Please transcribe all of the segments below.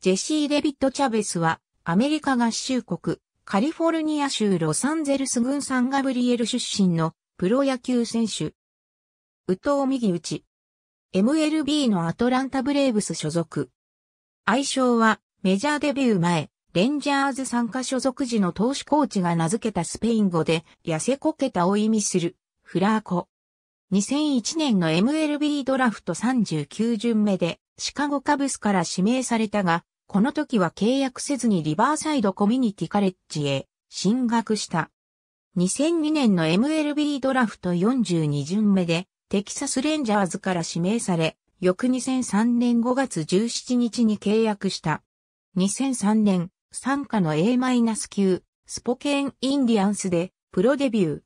ジェシー・デビット・チャベスは、アメリカ合衆国、カリフォルニア州ロサンゼルス郡サンガブリエル出身のプロ野球選手。宇藤右打ち。MLB のアトランタブレーブス所属。愛称は、メジャーデビュー前、レンジャーズ参加所属時の投手コーチが名付けたスペイン語で、痩せこけたを意味する、フラーコ。2001年の MLB ドラフト39巡目で、シカゴカブスから指名されたが、この時は契約せずにリバーサイドコミュニティカレッジへ進学した。2002年の MLB ドラフト42巡目でテキサスレンジャーズから指名され、翌2003年5月17日に契約した。2003年、参加の A- 9スポケンインディアンスでプロデビュー。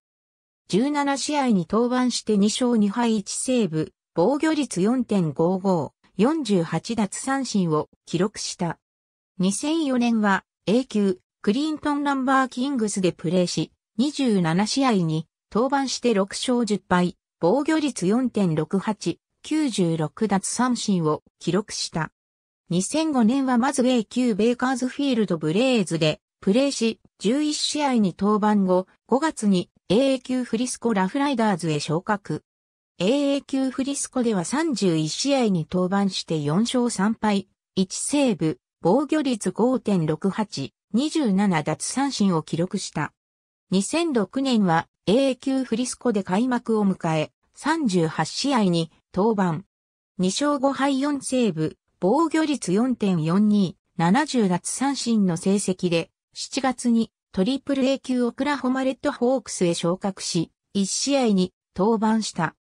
17試合に登板して2勝2敗1セーブ、防御率4.55。48奪三振を記録した。2004年は A 級クリントンナンバーキングスでプレーし、27試合に登板して6勝10敗、防御率4.68、96奪三振を記録した。2005年はまず A 級ベイカーズフィールドブレイズでプレーし、11試合に登板後、5月に A 級フリスコラフライダーズへ昇格。AA 級フリスコでは31試合に登板して4勝3敗、1セーブ、防御率5.68、27奪三振を記録した。2006年は AA 級フリスコで開幕を迎え、38試合に登板。2勝5敗4セーブ、防御率4.42、70奪三振の成績で、7月にトリプル A 級オクラホマレッドホークスへ昇格し、1試合に登板した。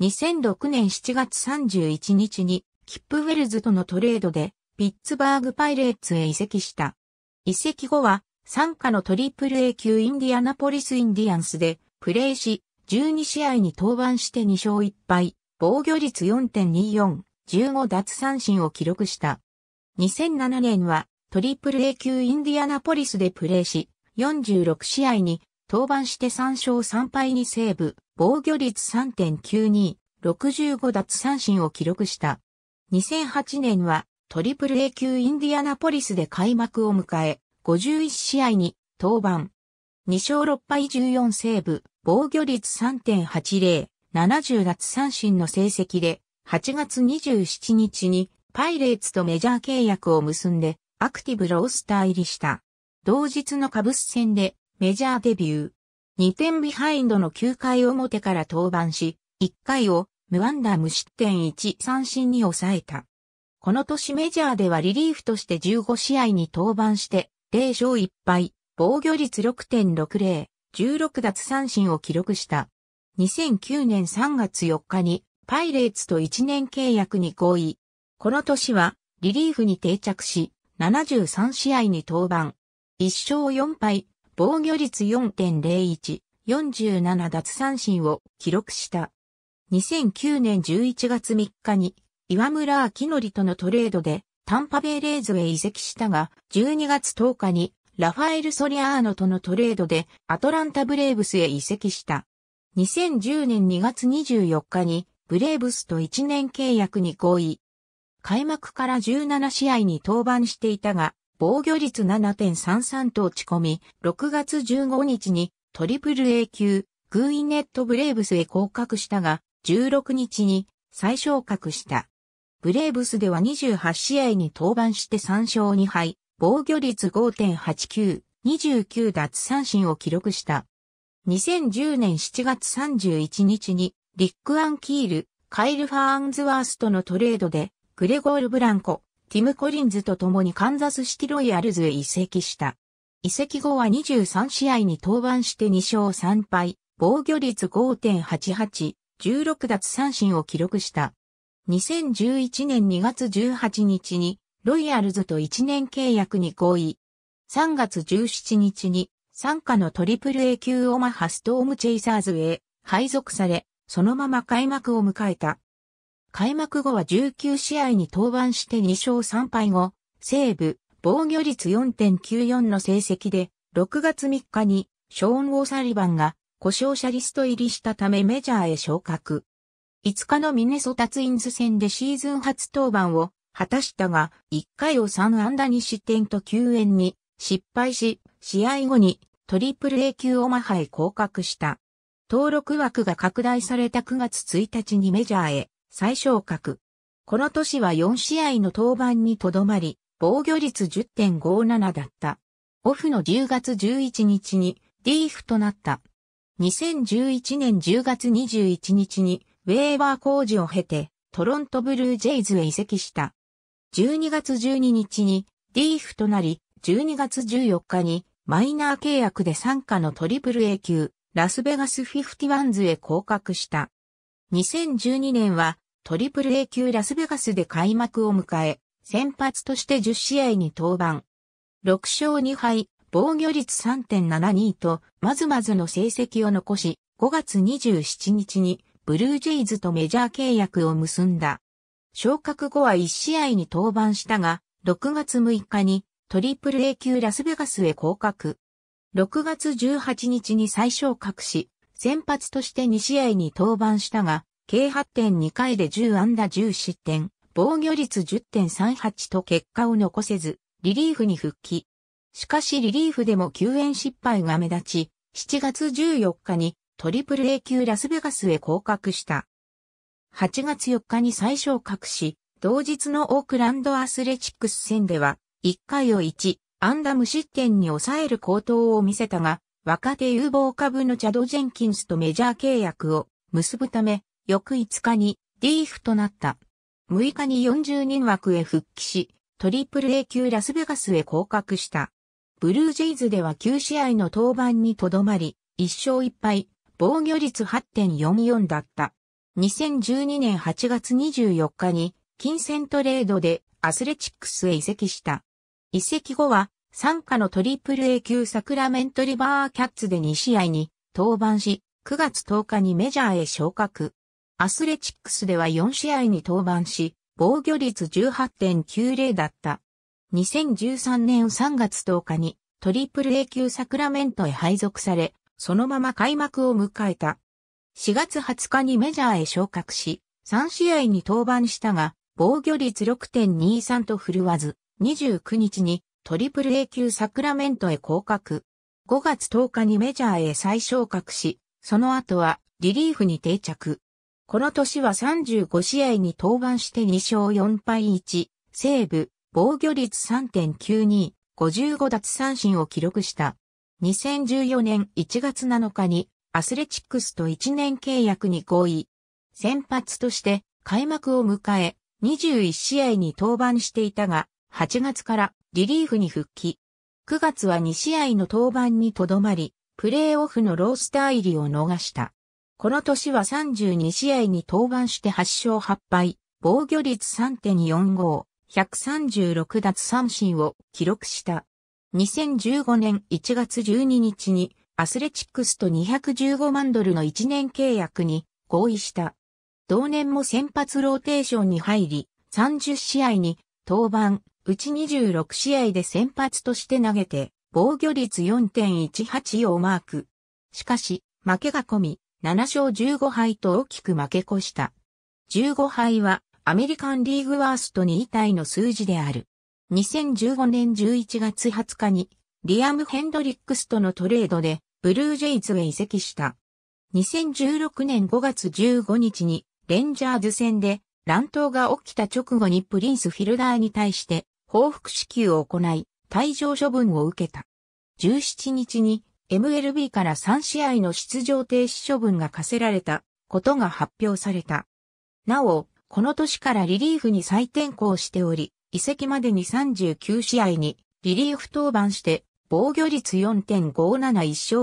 2006年7月31日に、キップウェルズとのトレードで、ピッツバーグパイレーツへ移籍した。移籍後は、参加のトリプル A 級インディアナポリスインディアンスで、プレーし、12試合に登板して2勝1敗、防御率4.24、15奪三振を記録した。2007年は、トリプル A 級インディアナポリスでプレーし、46試合に登板して3勝3敗にセーブ、防御率3.92、65奪三振を記録した。2008年はトリプル A 級インディアナポリスで開幕を迎え、51試合に登板。2勝6敗14セーブ、防御率3.80、70奪三振の成績で、8月27日にパイレーツとメジャー契約を結んで、アクティブロースター入りした。同日のカブス戦でメジャーデビュー。2点ビハインドの9回表から登板し、1回を無安打無失点1三振に抑えた。この年メジャーではリリーフとして15試合に登板して、0勝1敗、防御率6.60、16奪三振を記録した。2009年3月4日にパイレーツと1年契約に合意。この年はリリーフに定着し、73試合に登板。1勝4敗、防御率4.01、47奪三振を記録した。2009年11月3日に岩村明則とのトレードでタンパベイレーズへ移籍したが、12月10日にラファエル・ソリアーノとのトレードでアトランタ・ブレーブスへ移籍した。2010年2月24日にブレーブスと1年契約に合意。開幕から17試合に登板していたが、防御率7.33と落ち込み、6月15日にトリプル A 級、グーイネットブレーブスへ降格したが、16日に再昇格した。ブレーブスでは28試合に登板して3勝2敗、防御率5.89、29奪三振を記録した。2010年7月31日に、リック・アン・キール、カイル・ファーンズワースとのトレードで、グレゴール・ブランコ、ティム・コリンズと共にカンザスシティロイヤルズへ移籍した。移籍後は23試合に登板して2勝3敗、防御率5.88、16奪三振を記録した。2011年2月18日に、ロイヤルズと1年契約に合意。3月17日に、参加のトリプル A 級オマハストームチェイサーズへ配属され、そのまま開幕を迎えた。開幕後は19試合に登板して2勝3敗後、西部、防御率4.94の成績で、6月3日にショーン・オーサリバンが故障者リスト入りしたためメジャーへ昇格。5日のミネソタツインズ戦でシーズン初登板を果たしたが、1回を3安打2失点と救援に失敗し、試合後にトリプル A 級オマハへ降格した。登録枠が拡大された9月1日にメジャーへ最小格。この年は4試合の登板にとどまり、防御率10.57だった。オフの10月11日にリーフとなった。2011年10月21日にウェーバー工事を経てトロントブルージェイズへ移籍した。12月12日にリーフとなり、12月14日にマイナー契約で参加のトリプル A 級ラスベガスフィフティワンズへ降格した。2012年はトリプル A 級ラスベガスで開幕を迎え、先発として10試合に登板。6勝2敗、防御率3.72と、まずまずの成績を残し、5月27日にブルージェイズとメジャー契約を結んだ。昇格後は1試合に登板したが、6月6日にトリプル A 級ラスベガスへ降格。6月18日に再昇格し、先発として2試合に登板したが、計8.2回で10安打10失点、防御率10.38と結果を残せず、リリーフに復帰。しかしリリーフでも救援失敗が目立ち、7月14日にトリプル A 級ラスベガスへ降格した。8月4日に最昇格し、同日のオークランドアスレチックス戦では、1回を1、ンダ無失点に抑える高投を見せたが、若手有望株のチャド・ジェンキンスとメジャー契約を結ぶため、翌5日にリーフとなった。6日に40人枠へ復帰し、トリプル A 級ラスベガスへ降格した。ブルージェイズでは9試合の登板にとどまり、1勝1敗、防御率8.44だった。2012年8月24日に、金銭トレードでアスレチックスへ移籍した。移籍後は、参加のトリプル A 級サクラメントリバーキャッツで2試合に登板し、9月10日にメジャーへ昇格。アスレチックスでは4試合に登板し、防御率18.90だった。2013年3月10日にトリプル A 級サクラメントへ配属され、そのまま開幕を迎えた。4月20日にメジャーへ昇格し、3試合に登板したが、防御率6.23と振るわず、29日にトリプル A 級サクラメントへ降格。5月10日にメジャーへ再昇格し、その後はリリーフに定着。この年は35試合に登板して2勝4敗1、セーブ、防御率3.92、55奪三振を記録した。2014年1月7日にアスレチックスと1年契約に合意。先発として開幕を迎え、21試合に登板していたが、8月からリリーフに復帰。9月は2試合の登板にとどまり、プレーオフのロースター入りを逃した。この年は32試合に登板して8勝8敗、防御率3.45、136奪三振を記録した。2015年1月12日にアスレチックスと215万ドルの1年契約に合意した。同年も先発ローテーションに入り、30試合に登板、うち26試合で先発として投げて、防御率4.18をマーク。しかし、負けが込み、7勝15敗と大きく負け越した。15敗はアメリカンリーグワースト2位の数字である。2015年11月20日にリアム・ヘンドリックスとのトレードでブルージェイズへ移籍した。2016年5月15日にレンジャーズ戦で乱闘が起きた直後にプリンス・フィルダーに対して報復支給を行い退場処分を受けた。17日に MLB から3試合の出場停止処分が課せられたことが発表された。なお、この年からリリーフに再転向しており、移籍までに39試合にリリーフ登板して防御率4.571勝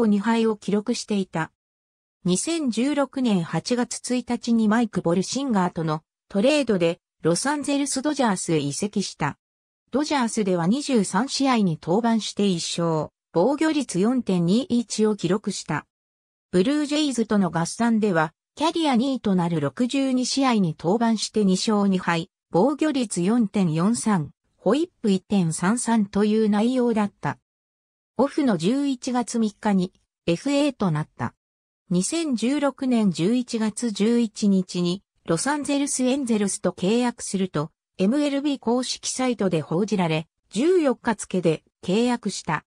2敗を記録していた。2016年8月1日にマイク・ボルシンガーとのトレードでロサンゼルス・ドジャースへ移籍した。ドジャースでは23試合に登板して1勝、防御率4.21を記録した。ブルージェイズとの合算では、キャリア2位となる62試合に登板して2勝2敗、防御率4.43、ホイップ1.33という内容だった。オフの11月3日に FA となった。2016年11月11日にロサンゼルスエンゼルスと契約すると MLB 公式サイトで報じられ、14日付で契約した。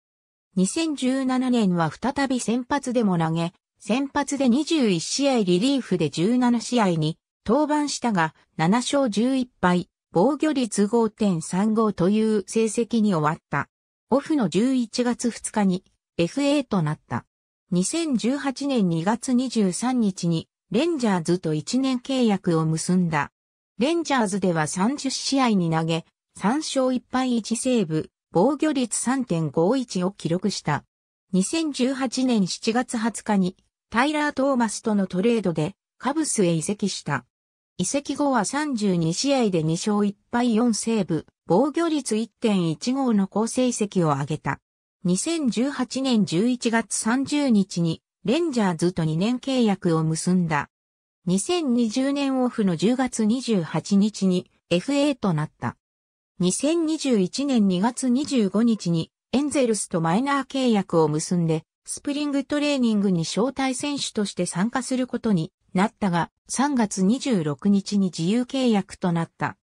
2017年は再び先発でも投げ、先発で21試合リリーフで17試合に登板したが7勝11敗、防御率5.35という成績に終わった。オフの11月2日に FA となった。2018年2月23日にレンジャーズと1年契約を結んだ。レンジャーズでは30試合に投げ、3勝1敗1セーブ、防御率3.51を記録した。2018年7月20日にタイラー・トーマスとのトレードでカブスへ移籍した。移籍後は32試合で2勝1敗4セーブ、防御率1.15の好成績を挙げた。2018年11月30日にレンジャーズと2年契約を結んだ。2020年オフの10月28日に FA となった。2021年2月25日にエンゼルスとマイナー契約を結んで、スプリングトレーニングに招待選手として参加することになったが、3月26日に自由契約となった。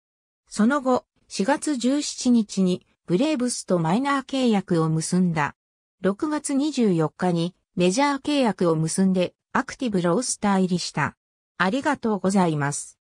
その後、4月17日にブレーブスとマイナー契約を結んだ。6月24日にメジャー契約を結んでアクティブロースター入りした。ありがとうございます。